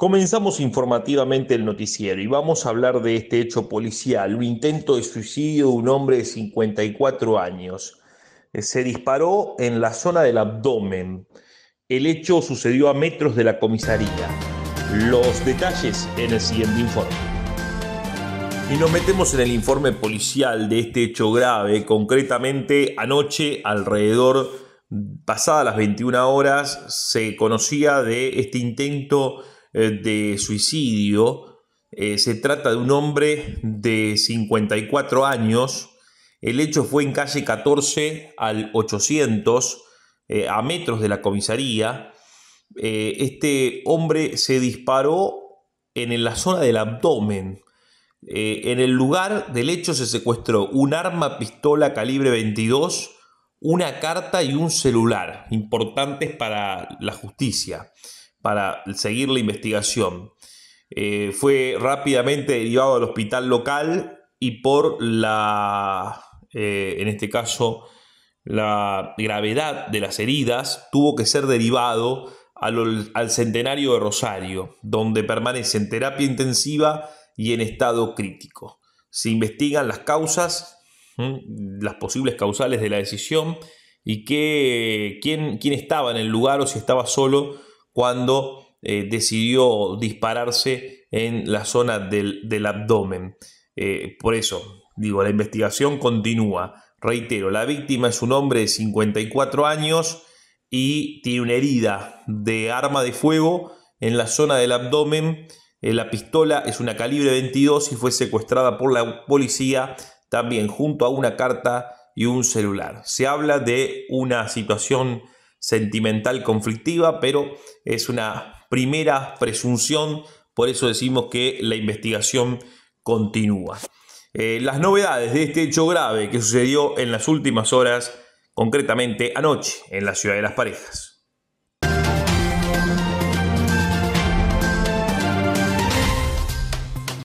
Comenzamos informativamente el noticiero y vamos a hablar de este hecho policial, un intento de suicidio de un hombre de 54 años. Eh, se disparó en la zona del abdomen. El hecho sucedió a metros de la comisaría. Los detalles en el siguiente informe. Y nos metemos en el informe policial de este hecho grave, concretamente anoche alrededor, pasadas las 21 horas, se conocía de este intento eh, de suicidio. Eh, se trata de un hombre de 54 años. El hecho fue en calle 14 al 800, eh, a metros de la comisaría. este hombre se disparó en la zona del abdomen. en el lugar del hecho se secuestró un arma pistola calibre 22, una carta y un celular, importantes para la justicia para seguir la investigación. Eh, fue rápidamente derivado al hospital local y por la, eh, en este caso, la gravedad de las heridas, tuvo que ser derivado al, centenario de Rosario, donde permanece en terapia intensiva y en estado crítico. Se investigan las causas, las posibles causales de la decisión y quién estaba en el lugar o si estaba solo cuando eh, decidió dispararse en la zona del, abdomen. Eh, por eso, digo, la investigación continúa. Reitero, la víctima es un hombre de 54 años y tiene una herida de arma de fuego en la zona del abdomen. Eh, la pistola es una calibre 22 y fue secuestrada por la policía también junto a una carta y un celular. Se habla de una situación sentimental conflictiva, pero es una primera presunción, por eso decimos que la investigación continúa. Eh, las novedades de este hecho grave que sucedió en las últimas horas, concretamente anoche, en la ciudad de las parejas.